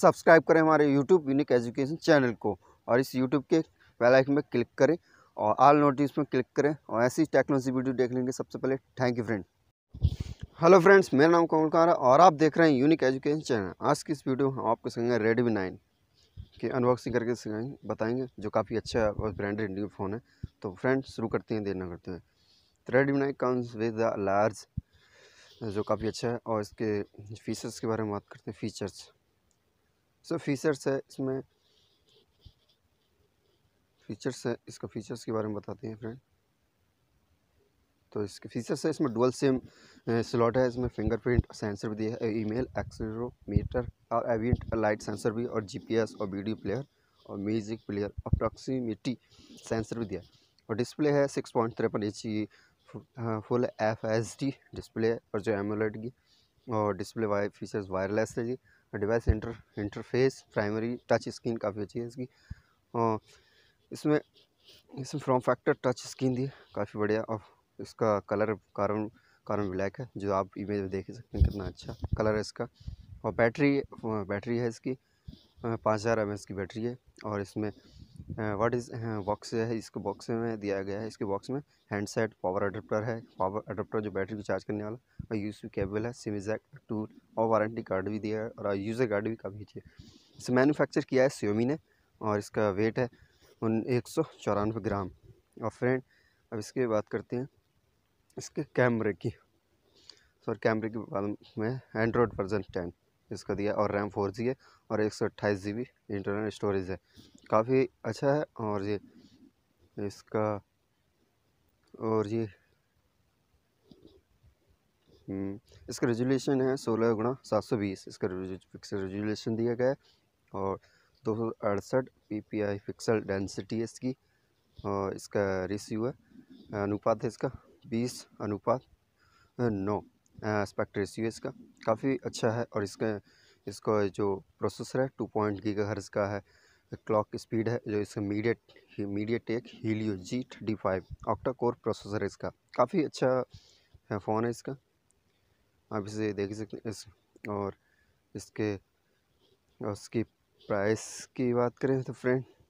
subscribe करें हमारे YouTube unique education channel को और इस यूट्यूब के बेल आइकन में क्लिक करें और आल नोटिस में क्लिक करें और ऐसी टेक्नोलॉजी वीडियो देख लेंगे सबसे पहले thank you friend hello friends मेरा नाम कमल कुमार है और आप देख रहे हैं यूनिक एजुकेशन चैनल आज की इस वीडियो में हम आपको सिखाएंगे रेडमी नाइन की अनबॉक्सिंग करके सिखाएंगे बताएंगे जो काफ़ी अच्छा और ब्रांडेड न्यू फ़ोन है तो फ्रेंड्स शुरू करते हैं देर ना करते हैं तो Redmi nine comes with large जो काफ़ी अच्छा है और इसके फीचर्स के बारे में बात करते हैं फीचर्स सब फीचर्स है इसमें फीचर्स है इसका फीचर्स के बारे में बताते हैं फ्रेंड तो इसके फीचर्स है इसमें डुअल सिम स्लॉट है इसमें फिंगरप्रिंट सेंसर भी दिया है ईमेल एक्सलोमीटर और एवियंट लाइट सेंसर भी और जीपीएस और वीडियो प्लेयर और म्यूजिक प्लेयर अप्रॉक्सीमेटी सेंसर भी दिया है और डिस्प्ले है सिक्स पॉइंट तिरपन इंच की full F S D display है और जो एमोलेट की और डिस्प्ले वाई फीचर्स वायरलेस है जी device inter interface primary touch screen काफ़ी अच्छी है इसकी और इसमें इसमें फ्रॉम फैक्टर टच स्क्रीन दी काफ़ी बढ़िया और इसका कलर कार्बन कार्बन ब्लैक है जो आप इमेज में देख सकते हैं कितना अच्छा कलर है इसका और बैटरी बैटरी है इसकी पाँच हज़ार एम की बैटरी है और इसमें व्हाट इज़ बॉक्स है इसको बॉक्स में दिया गया है इसके बॉक्स में हैंडसेट पावर अडप्टर है पावर अडाप्टर जो बैटरी को चार्ज करने वाला और यूज केबल है सिम इजैक टूल और वारंटी कार्ड भी दिया है और यूज़र कार्ड भी काफ़ी अच्छी है इसे मैनुफैक्चर किया है सियोमी ने और इसका वेट है उन एक सौ चौरानवे ग्राम और फ्रेंड अब इसकी बात करते हैं इसके कैमरे की सॉरी कैमरे के बाद में एंड्रॉयड वर्जन टेन इसका दिया और रैम फोर जी है और एक सौ अट्ठाईस जी बी इंटरनल स्टोरेज है काफ़ी अच्छा है और ये इसका और ये हम्म, इसका रेजुलेशन है सोलह गुणा सात सौ बीस इसका रेजुलेशन दिया गया है और दो सौ अड़सठ P P I pixel density है इसकी और इसका रिस्यू है अनुपात है इसका बीस अनुपात नौ एस्पेक्ट रिस्यू है इसका काफ़ी अच्छा है और इसका इसका जो प्रोसेसर है टू पॉइंट गीगा का है क्लॉक स्पीड है जो इसका MediaTek MediaTek Helio G thirty five octa core processor है इसका काफ़ी अच्छा है फ़ोन है इसका आप इसे देख सकते हैं इस और इसके उसकी प्राइस की बात करें तो फ्रेंड